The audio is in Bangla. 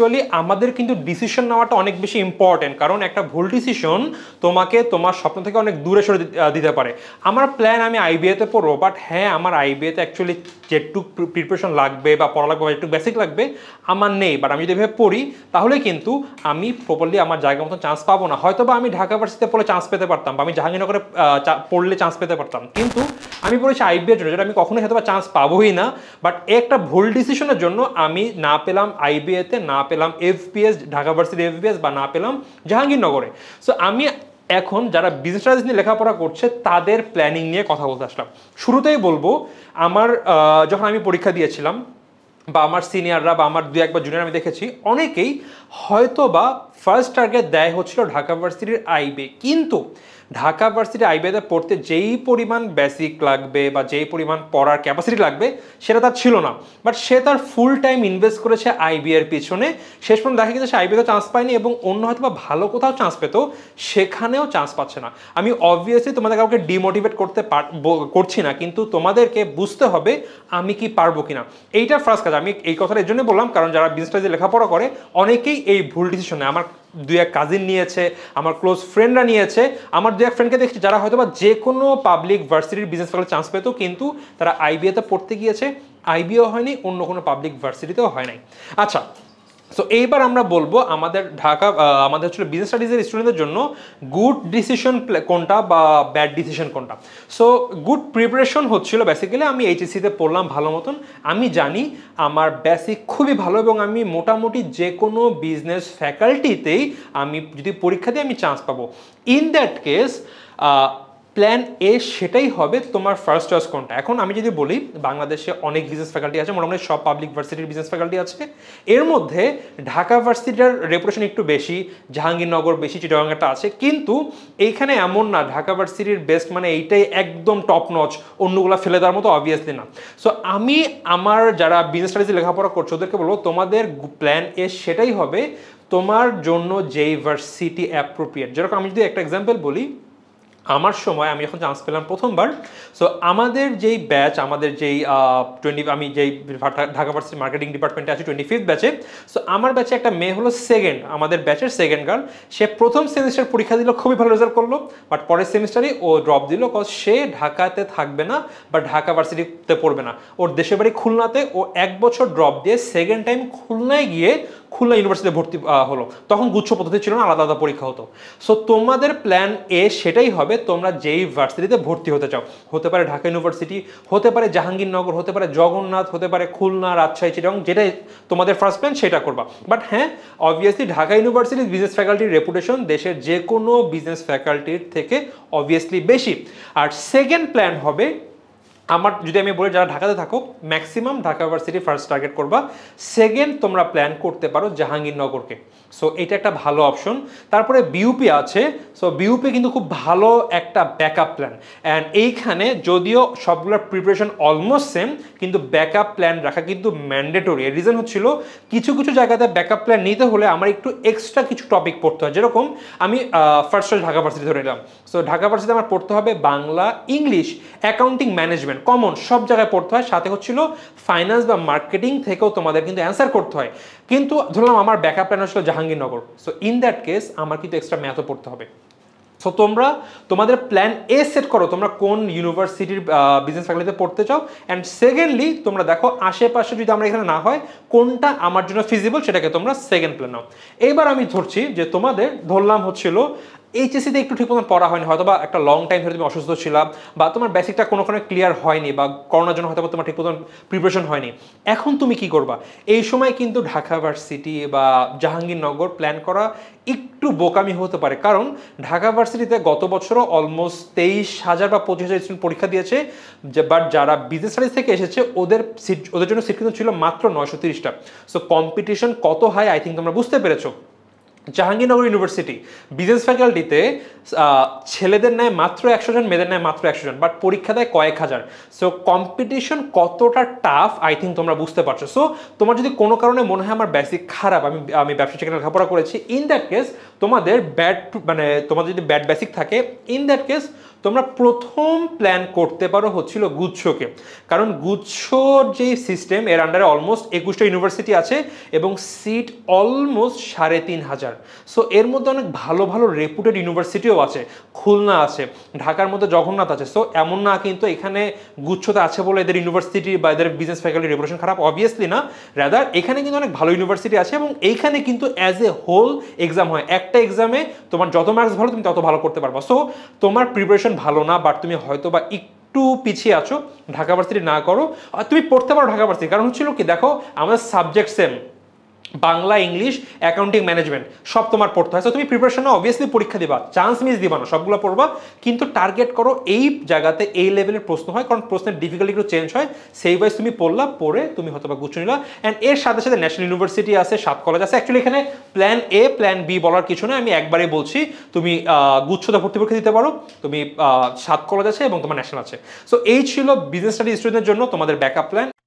অ্যাকচুয়ালি আমাদের কিন্তু ডিসিশন নেওয়াটা অনেক বেশি ইম্পর্টেন্ট কারণ একটা ভুল ডিসিশন তোমাকে তোমার স্বপ্ন থেকে অনেক দূরে সরে দিতে পারে আমার প্ল্যান আমি আইবিএতে পড়বো বাট হ্যাঁ আমার আইবিএতে অ্যাকচুয়ালি যেটুক প্রিপারেশন লাগবে বা পড়া লাগবে বা একটু বেসিক লাগবে আমার নেই বাট আমি যদি এভাবে পড়ি তাহলে কিন্তু আমি প্রপারলি আমার জায়গা মতো চান্স পাবো না হয়তো বা আমি ঢাকা ভার্সিতে পড়লে চান্স পেতে পারতাম বা আমি জাহাঙ্গীরনগরে পড়লে চান্স পেতে পারতাম কিন্তু আমি পড়েছি আইবিএর জন্য যেটা আমি কখনোই হয়তো বা চান্স পাবোই না বাট একটা ভুল ডিসিশনের জন্য আমি না পেলাম আইবিএতে না পেলাম এফপিএস ঢাকা ভার্সিটি এফপিএস বা না পেলাম জাহাঙ্গীরনগরে সো আমি এখন যারা বিজনেস স্টাডিজ নিয়ে লেখাপড়া করছে তাদের প্ল্যানিং নিয়ে কথা বলতে আসলাম শুরুতেই বলবো আমার যখন আমি পরীক্ষা দিয়েছিলাম বা আমার সিনিয়ররা বা আমার দু একবার জুনিয়র আমি দেখেছি অনেকেই হয়তো বা ফার্স্ট টার্গেট দেয় হচ্ছিল ঢাকা ভার্সিটির আইবে কিন্তু ঢাকা ইউনিভার্সিটি আইবেতে পড়তে যেই পরিমাণ বেসিক লাগবে বা যেই পরিমাণ পড়ার ক্যাপাসিটি লাগবে সেটা তার ছিল না বাট সে তার ফুল টাইম ইনভেস্ট করেছে এর পিছনে শেষ পর্যন্ত দেখা গেছে সে আইবিআতে চান্স পায়নি এবং অন্য হয়তো বা ভালো কোথাও চান্স পেত সেখানেও চান্স পাচ্ছে না আমি অবভিয়াসলি তোমাদের কাউকে ডিমোটিভেট করতে করছি না কিন্তু তোমাদেরকে বুঝতে হবে আমি কি পারবো কিনা এইটা ফার্স্ট কাজ আমি এই কথাটা এর জন্য বললাম কারণ যারা বিজনেস যে লেখাপড়া করে অনেকেই এই ভুল ডিসিশনে আমার দু এক কাজিন নিয়েছে আমার ক্লোজ ফ্রেন্ডরা নিয়েছে আমার দু এক ফ্রেন্ডকে দেখছি যারা হয়তো বা যে কোনো পাবলিক ভার্সিটির বিজনেস করার চান্স পেত কিন্তু তারা আইবিএতে পড়তে গিয়েছে আইবিও হয়নি অন্য কোনো পাবলিক ভার্সিটিতেও হয় নাই আচ্ছা সো এইবার আমরা বলবো আমাদের ঢাকা আমাদের হচ্ছে বিজনেস স্টাডিজের স্টুডেন্টদের জন্য গুড ডিসিশন কোনটা বা ব্যাড ডিসিশন কোনটা সো গুড প্রিপারেশন হচ্ছিল বেসিক্যালি আমি এইচএসিতে পড়লাম ভালো মতন আমি জানি আমার বেসিক খুবই ভালো এবং আমি মোটামুটি যে কোনো বিজনেস ফ্যাকাল্টিতেই আমি যদি পরীক্ষা দিয়ে আমি চান্স পাবো in that case plan A সেটাই হবে তোমার ফার্স্ট চয়েস কোনটা এখন আমি যদি বলি বাংলাদেশে অনেক বিজনেস ফ্যাকাল্টি আছে মোটামুটি সব পাবলিক ভার্সিটির বিজনেস ফ্যাকাল্টি আছে এর মধ্যে ঢাকা ভার্সিটির রেপুটেশন একটু বেশি জাহাঙ্গীরনগর বেশি চিটাগাংটা আছে কিন্তু এইখানে এমন না ঢাকা ভার্সিটির বেস্ট মানে এইটাই একদম টপ নচ অন্যগুলো ফেলে দেওয়ার মতো অবভিয়াসলি না সো আমি আমার যারা বিজনেস স্টাডিজে লেখাপড়া করছো ওদেরকে বলবো তোমাদের প্ল্যান এ সেটাই হবে তোমার জন্য যেই ভার্সিটি অ্যাপ্রোপ্রিয়েট যেরকম আমি যদি একটা এক্সাম্পল বলি আমার সময় আমি যখন চান্স পেলাম প্রথমবার সো আমাদের যেই ব্যাচ আমাদের যেই টোয়েন্টি আমি যেই ঢাকা ভার্সিটি মার্কেটিং ডিপার্টমেন্টে আছি টোয়েন্টি ফিফথ ব্যাচে সো আমার ব্যাচে একটা মেয়ে হলো সেকেন্ড আমাদের ব্যাচের সেকেন্ড গার্ল সে প্রথম সেমিস্টার পরীক্ষা দিল খুবই ভালো রেজাল্ট করলো বাট পরের সেমিস্টারে ও ড্রপ দিল কজ সে ঢাকাতে থাকবে না বা ঢাকা ভার্সিটিতে পড়বে না ওর দেশের বাড়ি খুলনাতে ও এক বছর ড্রপ দিয়ে সেকেন্ড টাইম খুলনায় গিয়ে খুলনা ইউনিভার্সিটিতে ভর্তি হলো তখন গুচ্ছ পদ্ধতি ছিল না আলাদা আলাদা পরীক্ষা হতো সো তোমাদের প্ল্যান এ সেটাই হবে তোমরা যেই ভার্সিটিতে ভর্তি হতে চাও হতে পারে ঢাকা ইউনিভার্সিটি হতে পারে জাহাঙ্গীরনগর হতে পারে জগন্নাথ হতে পারে খুলনা রাজশাহী চিরং যেটা তোমাদের ফার্স্ট প্ল্যান সেটা করবা বাট হ্যাঁ অবভিয়াসলি ঢাকা ইউনিভার্সিটির বিজনেস ফ্যাকাল্টির রেপুটেশন দেশের যে কোনো বিজনেস ফ্যাকাল্টির থেকে অবভিয়াসলি বেশি আর সেকেন্ড প্ল্যান হবে আমার যদি আমি বলি যারা ঢাকাতে থাকো maximum Dhaka university first target করবা সেকেন্ড তোমরা প্ল্যান করতে পারো জাহাঙ্গীরনগরকে সো এটা একটা ভালো অপশন তারপরে বিউপি আছে সো বিউপি কিন্তু খুব ভালো একটা ব্যাকআপ প্ল্যান অ্যান্ড এইখানে যদিও সবগুলোর প্রিপারেশন অলমোস্ট সেম কিন্তু ব্যাকআপ প্ল্যান রাখা কিন্তু ম্যান্ডেটরি এর রিজন হচ্ছিল কিছু কিছু জায়গাতে ব্যাকআপ প্ল্যান নিতে হলে আমার একটু এক্সট্রা কিছু টপিক পড়তে হয় যেরকম আমি ফার্স্ট ঢাকা ভার্সিটি ধরে নিলাম সো ঢাকা ভার্সিটি আমার পড়তে হবে Bangla English accounting management management common সব জায়গায় পড়তে হয় সাথে হচ্ছিল ফাইন্যান্স বা মার্কেটিং থেকেও তোমাদের কিন্তু অ্যান্সার করতে হয় কিন্তু ধরলাম আমার ব্যাকআপ প্ল্যান হচ্ছিল Jahangirnagar so in that case আমার কিন্তু এক্সট্রা ম্যাথও পড়তে হবে সো তোমরা তোমাদের প্ল্যান এ সেট করো তোমরা কোন ইউনিভার্সিটির বিজনেস ফ্যাকাল্টিতে পড়তে চাও অ্যান্ড সেকেন্ডলি তোমরা দেখো আশেপাশে যদি আমরা এখানে না হয় কোনটা আমার জন্য ফিজিবল সেটাকে তোমরা সেকেন্ড প্ল্যান নাও এইবার আমি ধরছি যে তোমাদের ধরলাম হচ্ছিল এইচএসিতে একটু ঠিক মতন পড়া হয়নি হয়তো বা একটা লং টাইম ধরে তুমি অসুস্থ ছিলাম বা তোমার বেসিকটা কোনো কোনো ক্লিয়ার হয়নি বা করোনার জন্য হয়তো তোমার ঠিক মতন প্রিপারেশন হয়নি এখন তুমি কি করবা এই সময় কিন্তু ঢাকা ভার্সিটি বা জাহাঙ্গীরনগর প্ল্যান করা একটু বোকামি হতে পারে কারণ ঢাকা ভার্সিটিতে গত বছরও অলমোস্ট তেইশ হাজার বা পঁচিশ হাজার স্টুডেন্ট পরীক্ষা দিয়েছে বাট যারা বিজনেস স্টাডিজ থেকে এসেছে ওদের সিট ওদের জন্য সিট কিন্তু ছিল মাত্র নয়শো তিরিশটা সো কম্পিটিশন কত হাই আই থিঙ্ক তোমরা বুঝতে পেরেছো জাহাঙ্গীরনগর ইউনিভার্সিটি বিজনেস ফ্যাকাল্টিতে ছেলেদের নেয় মাত্র একশো জন মেয়েদের নেয় মাত্র একশো জন বাট পরীক্ষা দেয় কয়েক হাজার সো কম্পিটিশন কতটা টাফ আই থিঙ্ক তোমরা বুঝতে পারছো সো তোমার যদি কোনো কারণে মনে হয় আমার বেসিক খারাপ আমি আমি ব্যবসা সেখানে লেখাপড়া করেছি ইন দ্যাট কেস তোমাদের ব্যাড মানে তোমাদের যদি ব্যাড বেসিক থাকে ইন দ্যাট কেস তোমরা প্রথম প্ল্যান করতে পারো হচ্ছিল গুচ্ছকে কারণ গুচ্ছর যে সিস্টেম এর আন্ডারে অলমোস্ট একুশটা ইউনিভার্সিটি আছে এবং সিট অলমোস্ট সাড়ে তিন হাজার সো এর মধ্যে অনেক ভালো ভালো রেপুটেড ইউনিভার্সিটিও আছে খুলনা আছে ঢাকার মধ্যে জগন্নাথ আছে সো এমন না কিন্তু এখানে গুচ্ছতে আছে বলে এদের ইউনিভার্সিটি বা এদের বিজনেস ফ্যাকাল্টি রেপুটেশন খারাপ অবভিয়াসলি না রাদার এখানে কিন্তু অনেক ভালো ইউনিভার্সিটি আছে এবং এইখানে কিন্তু অ্যাজ এ হোল এক্সাম হয় একটা এক্সামে তোমার যত মার্কস ভালো তুমি তত ভালো করতে পারবা সো তোমার প্রিপারেশন ভালো না বাট তুমি হয়তো বা একটু পিছিয়ে আছো ঢাকা ভার্সিটি না করো আর তুমি পড়তে পারো ঢাকা ভার্সিটি কারণ হচ্ছিল কি দেখো আমাদের subject same Bangla English accounting management সব তোমার পড়তে হয় সো তুমি প্রিপারেশনে অবভিয়াসলি পরীক্ষা দিবা চান্স মিস দিবা না সবগুলো পড়বা কিন্তু টার্গেট করো এই জায়গাতে এই লেভেলের প্রশ্ন হয় কারণ প্রশ্নের ডিফিকাল্টি একটু চেঞ্জ হয় সেই ওয়াইজ তুমি পড়লা পড়ে তুমি হয়তো বা গুছ নিলা অ্যান্ড এর সাথে সাথে ন্যাশনাল ইউনিভার্সিটি আছে সাত কলেজ আছে অ্যাকচুয়ালি এখানে প্ল্যান এ প্ল্যান বি বলার কিছু নয় আমি একবারে বলছি তুমি গুচ্ছতা ভর্তি পরীক্ষা দিতে পারো তুমি সাত কলেজ আছে এবং তোমার ন্যাশনাল আছে সো এই ছিল বিজনেস স্টাডি স্টুডেন্টের জন্য তোমাদের ব্যাকআপ প্ল্যান